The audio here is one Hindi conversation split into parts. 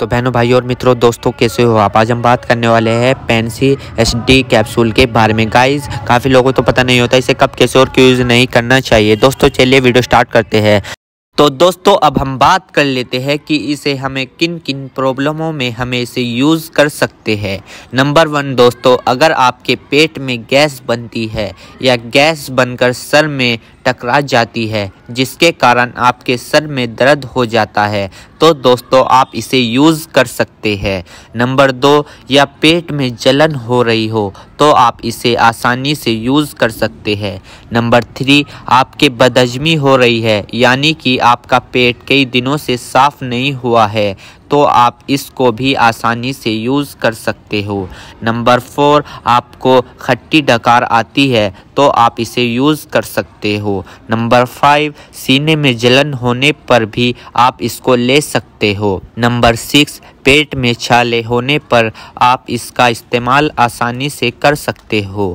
तो बहनों भाई और मित्रों दोस्तों कैसे हो आप आज हम बात करने वाले हैं पेंसी एच डी कैप्सूल के बारे में गाइस काफ़ी लोगों तो पता नहीं होता इसे कब कैसे और क्यों यूज़ नहीं करना चाहिए दोस्तों चलिए वीडियो स्टार्ट करते हैं तो दोस्तों अब हम बात कर लेते हैं कि इसे हमें किन किन प्रॉब्लमों में हमें इसे यूज़ कर सकते हैं नंबर वन दोस्तों अगर आपके पेट में गैस बनती है या गैस बनकर सर में टकरा जाती है जिसके कारण आपके सर में दर्द हो जाता है तो दोस्तों आप इसे यूज़ कर सकते हैं नंबर दो या पेट में जलन हो रही हो तो आप इसे आसानी से यूज़ कर सकते हैं नंबर थ्री आपके बदहजमी हो रही है यानी कि आपका पेट कई दिनों से साफ़ नहीं हुआ है तो आप इसको भी आसानी से यूज़ कर सकते हो नंबर फोर आपको खट्टी डकार आती है तो आप इसे यूज़ कर सकते हो नंबर फाइव सीने में जलन होने पर भी आप इसको ले सकते हो नंबर सिक्स पेट में छाले होने पर आप इसका इस्तेमाल आसानी से कर सकते हो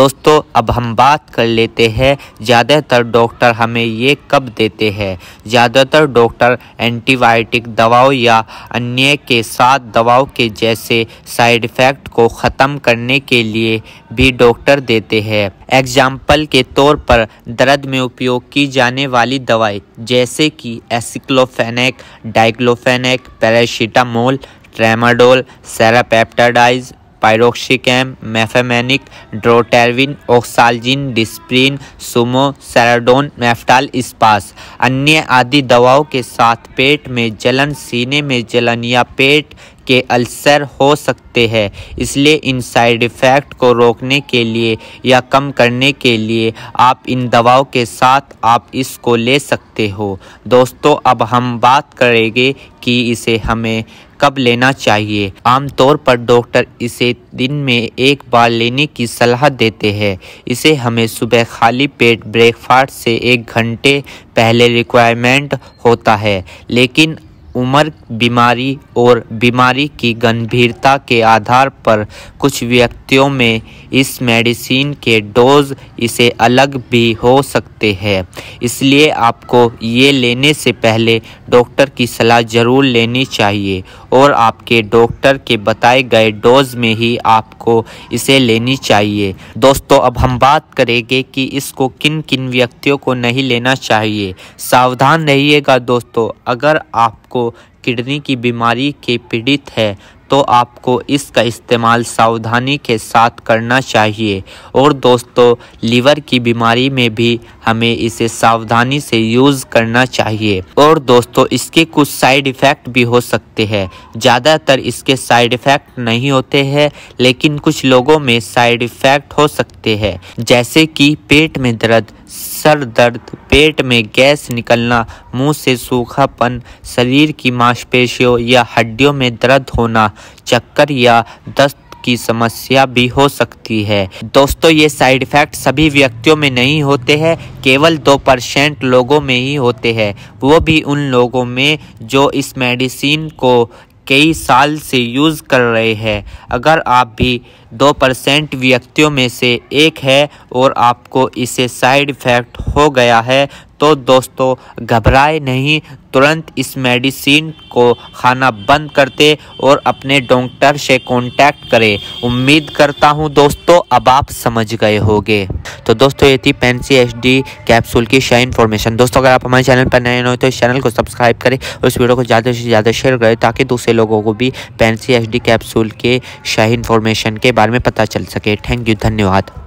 दोस्तों अब हम बात कर लेते हैं ज़्यादातर डॉक्टर हमें ये कब देते हैं ज़्यादातर डॉक्टर एंटीबायोटिक दवाओं या अन्य के साथ दवाओं के जैसे साइड इफ़ेक्ट को ख़त्म करने के लिए भी डॉक्टर देते हैं एग्जाम्पल के तौर पर दर्द में उपयोग की जाने वाली दवाई जैसे कि aceclofenac diclofenac paracetamol tramadol serratiopeptidase piroxicam mefenamic drotaverine Oxalgin Disprin Sumo Saridon Meftal Spas अन्य आदि दवाओं के साथ पेट में जलन सीने में जलन या पेट के अल्सर हो सकते हैं इसलिए इन साइड इफ़ेक्ट को रोकने के लिए या कम करने के लिए आप इन दवाओं के साथ आप इसको ले सकते हो दोस्तों अब हम बात करेंगे कि इसे हमें कब लेना चाहिए आमतौर पर डॉक्टर इसे दिन में एक बार लेने की सलाह देते हैं इसे हमें सुबह खाली पेट ब्रेकफास्ट से एक घंटे पहले रिक्वायरमेंट होता है लेकिन उम्र बीमारी और बीमारी की गंभीरता के आधार पर कुछ व्यक्तियों में इस मेडिसिन के डोज इसे अलग भी हो सकते हैं इसलिए आपको ये लेने से पहले डॉक्टर की सलाह ज़रूर लेनी चाहिए और आपके डॉक्टर के बताए गए डोज में ही आपको इसे लेनी चाहिए दोस्तों अब हम बात करेंगे कि इसको किन किन व्यक्तियों को नहीं लेना चाहिए सावधान रहिएगा दोस्तों अगर आप आपको किडनी की बीमारी के पीड़ित है तो आपको इसका इस्तेमाल सावधानी के साथ करना चाहिए और दोस्तों लीवर की बीमारी में भी हमें इसे सावधानी से यूज करना चाहिए और दोस्तों इसके कुछ साइड इफेक्ट भी हो सकते हैं ज़्यादातर इसके साइड इफेक्ट नहीं होते हैं लेकिन कुछ लोगों में साइड इफेक्ट हो सकते हैं जैसे कि पेट में दर्द सर दर्द पेट में गैस निकलना मुंह से सूखापन शरीर की मांसपेशियों या हड्डियों में दर्द होना चक्कर या दस्त की समस्या भी हो सकती है दोस्तों ये साइड इफेक्ट सभी व्यक्तियों में नहीं होते हैं केवल दो परसेंट लोगों में ही होते हैं वो भी उन लोगों में जो इस मेडिसिन को कई साल से यूज़ कर रहे हैं अगर आप भी दो परसेंट व्यक्तियों में से एक है और आपको इसे साइड इफ़ेक्ट हो गया है तो दोस्तों घबराए नहीं तुरंत इस मेडिसिन को खाना बंद करते और अपने डॉक्टर से कांटेक्ट करें उम्मीद करता हूं दोस्तों अब आप समझ गए होगे तो दोस्तों ये थी पेंसी एच डी कैप्सूल की शेयर इन्फॉर्मेशन दोस्तों अगर आप हमारे चैनल पर नए हो तो इस चैनल को सब्सक्राइब करें और इस वीडियो को ज़्यादा से ज़्यादा शेयर करें ताकि दूसरे लोगों को भी पेंसी एच डी कैप्सूल के शाही इन्फॉर्मेशन के बारे में पता चल सके थैंक यू धन्यवाद